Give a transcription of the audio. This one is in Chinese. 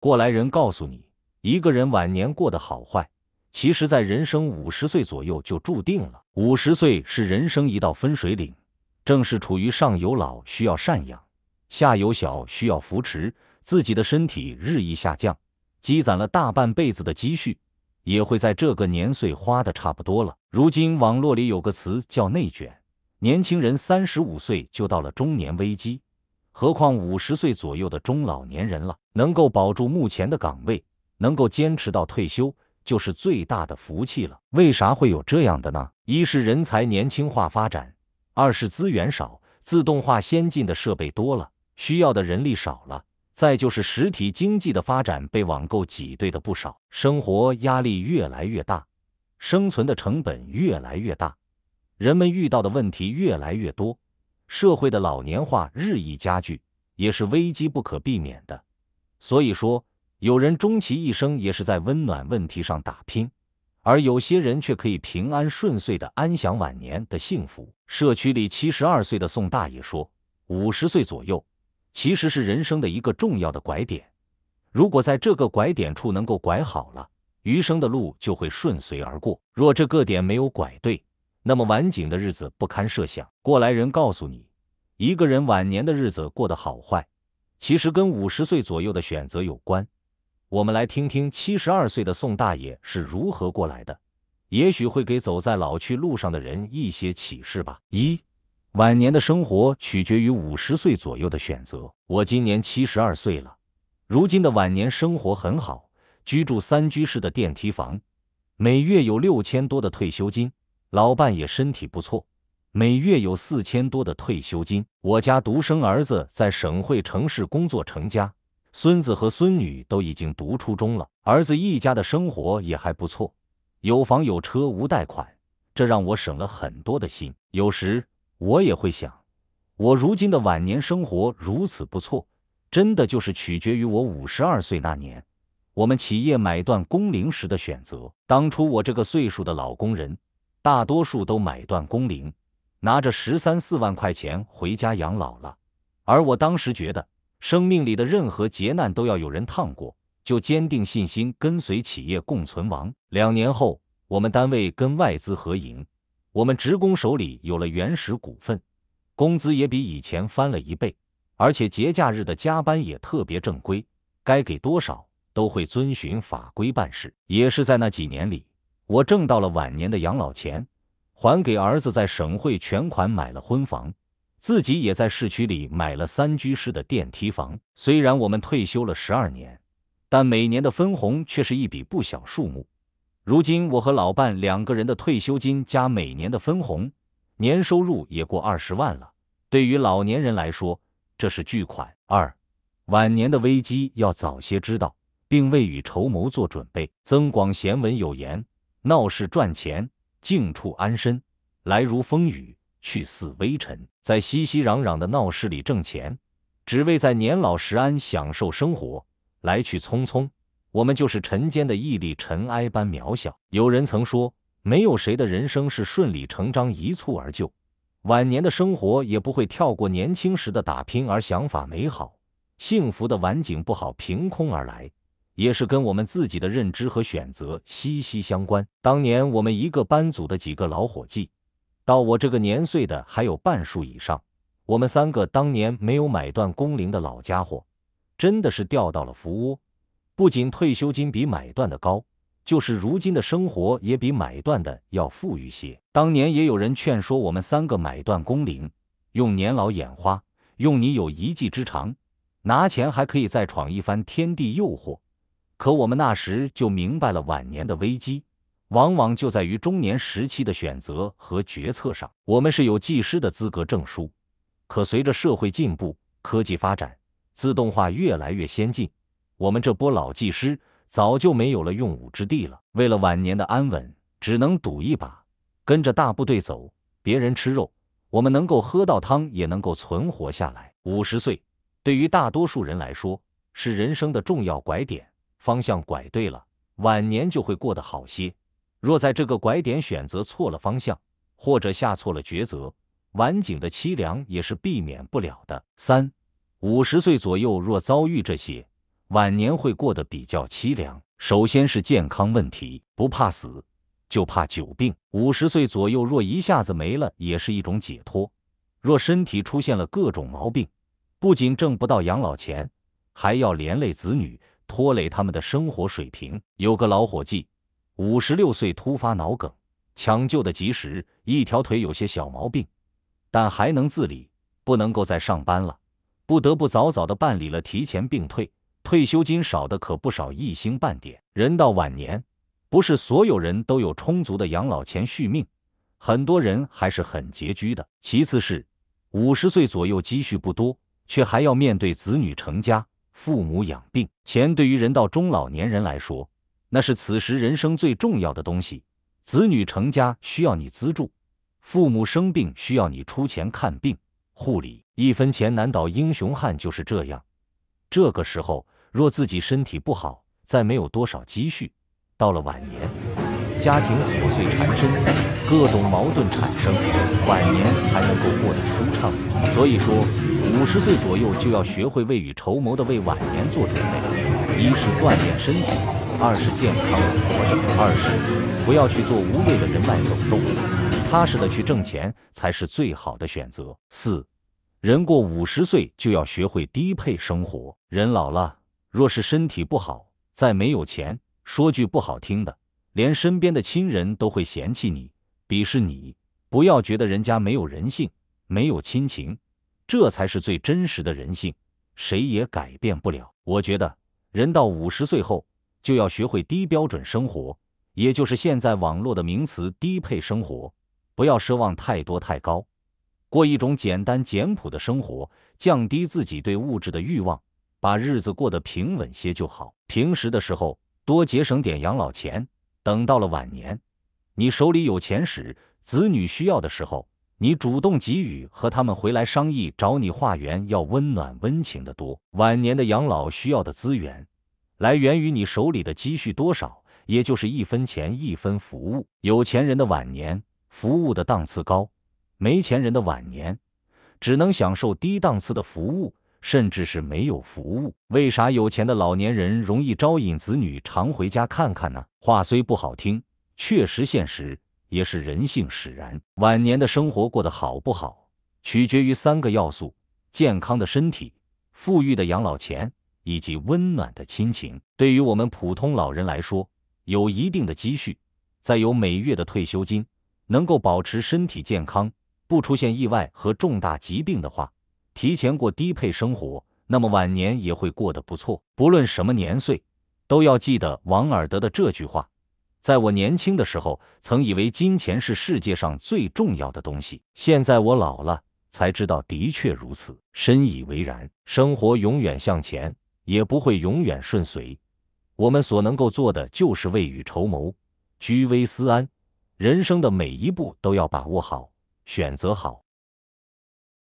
过来人告诉你，一个人晚年过得好坏，其实在人生五十岁左右就注定了。五十岁是人生一道分水岭，正是处于上有老需要赡养，下有小需要扶持，自己的身体日益下降，积攒了大半辈子的积蓄，也会在这个年岁花的差不多了。如今网络里有个词叫“内卷”，年轻人三十五岁就到了中年危机。何况五十岁左右的中老年人了，能够保住目前的岗位，能够坚持到退休，就是最大的福气了。为啥会有这样的呢？一是人才年轻化发展，二是资源少，自动化先进的设备多了，需要的人力少了。再就是实体经济的发展被网购挤兑的不少，生活压力越来越大，生存的成本越来越大，人们遇到的问题越来越多。社会的老年化日益加剧，也是危机不可避免的。所以说，有人终其一生也是在温暖问题上打拼，而有些人却可以平安顺遂的安享晚年的幸福。社区里七十二岁的宋大爷说：“五十岁左右其实是人生的一个重要的拐点，如果在这个拐点处能够拐好了，余生的路就会顺遂而过；若这个点没有拐对，那么晚景的日子不堪设想。”过来人告诉你。一个人晚年的日子过得好坏，其实跟五十岁左右的选择有关。我们来听听七十二岁的宋大爷是如何过来的，也许会给走在老去路上的人一些启示吧。一，晚年的生活取决于五十岁左右的选择。我今年七十二岁了，如今的晚年生活很好，居住三居室的电梯房，每月有六千多的退休金，老伴也身体不错。每月有四千多的退休金，我家独生儿子在省会城市工作成家，孙子和孙女都已经读初中了，儿子一家的生活也还不错，有房有车无贷款，这让我省了很多的心。有时我也会想，我如今的晚年生活如此不错，真的就是取决于我五十二岁那年，我们企业买断工龄时的选择。当初我这个岁数的老工人，大多数都买断工龄。拿着十三四万块钱回家养老了，而我当时觉得生命里的任何劫难都要有人趟过，就坚定信心跟随企业共存亡。两年后，我们单位跟外资合营，我们职工手里有了原始股份，工资也比以前翻了一倍，而且节假日的加班也特别正规，该给多少都会遵循法规办事。也是在那几年里，我挣到了晚年的养老钱。还给儿子在省会全款买了婚房，自己也在市区里买了三居室的电梯房。虽然我们退休了十二年，但每年的分红却是一笔不小数目。如今我和老伴两个人的退休金加每年的分红，年收入也过二十万了。对于老年人来说，这是巨款。二，晚年的危机要早些知道，并未雨绸缪做准备。《增广贤文》有言：“闹市赚钱。”静处安身，来如风雨，去似微尘。在熙熙攘攘的闹市里挣钱，只为在年老时安享受生活。来去匆匆，我们就是尘间的一粒尘埃般渺小。有人曾说，没有谁的人生是顺理成章、一蹴而就，晚年的生活也不会跳过年轻时的打拼而想法美好、幸福的晚景不好凭空而来。也是跟我们自己的认知和选择息息相关。当年我们一个班组的几个老伙计，到我这个年岁的还有半数以上，我们三个当年没有买断工龄的老家伙，真的是掉到了福窝。不仅退休金比买断的高，就是如今的生活也比买断的要富裕些。当年也有人劝说我们三个买断工龄，用年老眼花，用你有一技之长，拿钱还可以再闯一番天地，诱惑。可我们那时就明白了，晚年的危机往往就在于中年时期的选择和决策上。我们是有技师的资格证书，可随着社会进步、科技发展、自动化越来越先进，我们这波老技师早就没有了用武之地了。为了晚年的安稳，只能赌一把，跟着大部队走，别人吃肉，我们能够喝到汤，也能够存活下来。五十岁对于大多数人来说是人生的重要拐点。方向拐对了，晚年就会过得好些；若在这个拐点选择错了方向，或者下错了抉择，晚景的凄凉也是避免不了的。三、五十岁左右若遭遇这些，晚年会过得比较凄凉。首先是健康问题，不怕死，就怕久病。五十岁左右若一下子没了，也是一种解脱；若身体出现了各种毛病，不仅挣不到养老钱，还要连累子女。拖累他们的生活水平。有个老伙计，五十六岁突发脑梗，抢救的及时，一条腿有些小毛病，但还能自理，不能够再上班了，不得不早早的办理了提前病退，退休金少的可不少一星半点。人到晚年，不是所有人都有充足的养老钱续命，很多人还是很拮据的。其次是五十岁左右积蓄不多，却还要面对子女成家。父母养病，钱对于人到中老年人来说，那是此时人生最重要的东西。子女成家需要你资助，父母生病需要你出钱看病护理，一分钱难倒英雄汉就是这样。这个时候，若自己身体不好，再没有多少积蓄，到了晚年，家庭琐碎缠身。各种矛盾产生，晚年才能够过得舒畅。所以说，五十岁左右就要学会未雨绸缪的为晚年做准备。一是锻炼身体，二是健康活，二是不要去做无谓的人脉走动，踏实的去挣钱才是最好的选择。四，人过五十岁就要学会低配生活。人老了，若是身体不好，再没有钱，说句不好听的，连身边的亲人都会嫌弃你。鄙视你，不要觉得人家没有人性，没有亲情，这才是最真实的人性，谁也改变不了。我觉得人到五十岁后，就要学会低标准生活，也就是现在网络的名词“低配生活”，不要奢望太多太高，过一种简单简朴的生活，降低自己对物质的欲望，把日子过得平稳些就好。平时的时候多节省点养老钱，等到了晚年。你手里有钱时，子女需要的时候，你主动给予和他们回来商议找你化缘，要温暖温情的多。晚年的养老需要的资源，来源于你手里的积蓄多少，也就是一分钱一分服务。有钱人的晚年服务的档次高，没钱人的晚年只能享受低档次的服务，甚至是没有服务。为啥有钱的老年人容易招引子女常回家看看呢？话虽不好听。确实，现实也是人性使然。晚年的生活过得好不好，取决于三个要素：健康的身体、富裕的养老钱以及温暖的亲情。对于我们普通老人来说，有一定的积蓄，再有每月的退休金，能够保持身体健康，不出现意外和重大疾病的话，提前过低配生活，那么晚年也会过得不错。不论什么年岁，都要记得王尔德的这句话。在我年轻的时候，曾以为金钱是世界上最重要的东西。现在我老了，才知道的确如此，深以为然。生活永远向前，也不会永远顺遂，我们所能够做的就是未雨绸缪，居危思安。人生的每一步都要把握好，选择好。